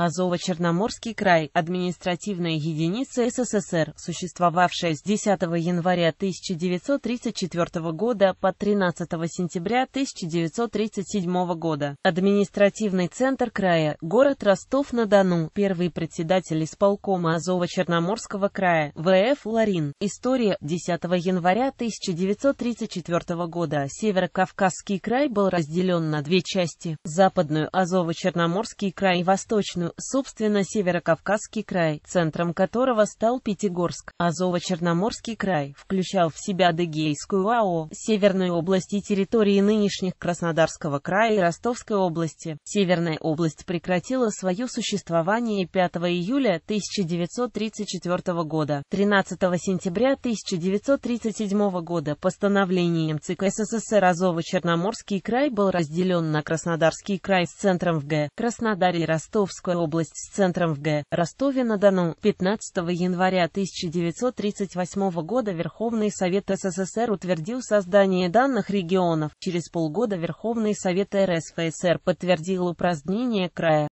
Азово-Черноморский край – административная единица СССР, существовавшая с 10 января 1934 года по 13 сентября 1937 года. Административный центр края – город Ростов-на-Дону, первый председатель исполкома Азово-Черноморского края, ВФ Ларин. История 10 января 1934 года Северо-Кавказский край был разделен на две части – Западную Азово-Черноморский край и Восточную собственно, Северокавказский край, центром которого стал Пятигорск. Азово-Черноморский край включал в себя Адыгейскую АО, Северную область и территории нынешних Краснодарского края и Ростовской области. Северная область прекратила свое существование 5 июля 1934 года. 13 сентября 1937 года постановлением ЦК СССР Азово-Черноморский край был разделен на Краснодарский край с центром в Г. Краснодаре и Ростовскую область с центром в Г. Ростове-на-Дону. 15 января 1938 года Верховный Совет СССР утвердил создание данных регионов. Через полгода Верховный Совет РСФСР подтвердил упразднение края.